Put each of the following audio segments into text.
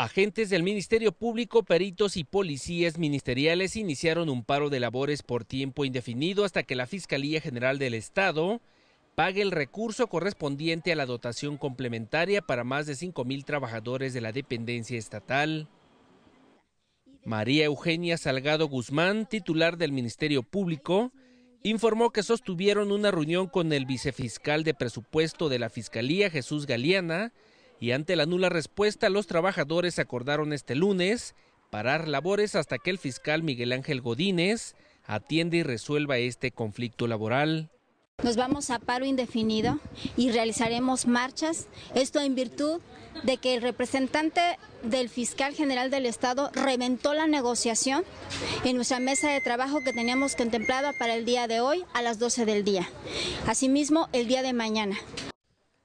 Agentes del Ministerio Público, peritos y policías ministeriales iniciaron un paro de labores por tiempo indefinido hasta que la Fiscalía General del Estado pague el recurso correspondiente a la dotación complementaria para más de 5.000 trabajadores de la dependencia estatal. María Eugenia Salgado Guzmán, titular del Ministerio Público, informó que sostuvieron una reunión con el vicefiscal de presupuesto de la Fiscalía, Jesús Galeana, y ante la nula respuesta los trabajadores acordaron este lunes parar labores hasta que el fiscal Miguel Ángel Godínez atiende y resuelva este conflicto laboral. Nos vamos a paro indefinido y realizaremos marchas, esto en virtud de que el representante del fiscal general del Estado reventó la negociación en nuestra mesa de trabajo que teníamos contemplada para el día de hoy a las 12 del día. Asimismo, el día de mañana.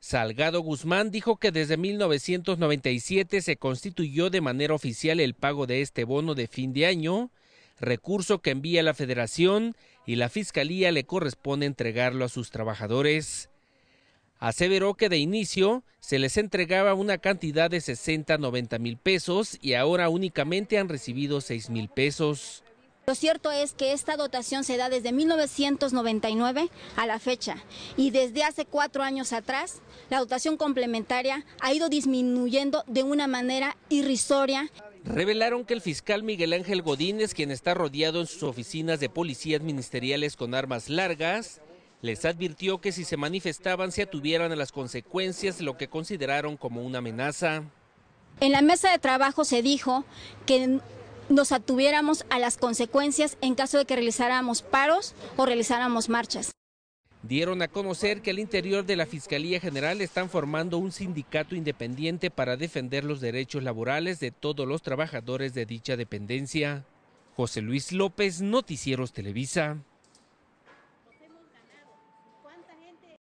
Salgado Guzmán dijo que desde 1997 se constituyó de manera oficial el pago de este bono de fin de año, recurso que envía la federación y la fiscalía le corresponde entregarlo a sus trabajadores. Aseveró que de inicio se les entregaba una cantidad de 60-90 mil pesos y ahora únicamente han recibido 6 mil pesos. Lo cierto es que esta dotación se da desde 1999 a la fecha y desde hace cuatro años atrás la dotación complementaria ha ido disminuyendo de una manera irrisoria. Revelaron que el fiscal Miguel Ángel Godínez, quien está rodeado en sus oficinas de policías ministeriales con armas largas, les advirtió que si se manifestaban se atuvieran a las consecuencias lo que consideraron como una amenaza. En la mesa de trabajo se dijo que nos atuviéramos a las consecuencias en caso de que realizáramos paros o realizáramos marchas. Dieron a conocer que al interior de la Fiscalía General están formando un sindicato independiente para defender los derechos laborales de todos los trabajadores de dicha dependencia. José Luis López, Noticieros Televisa.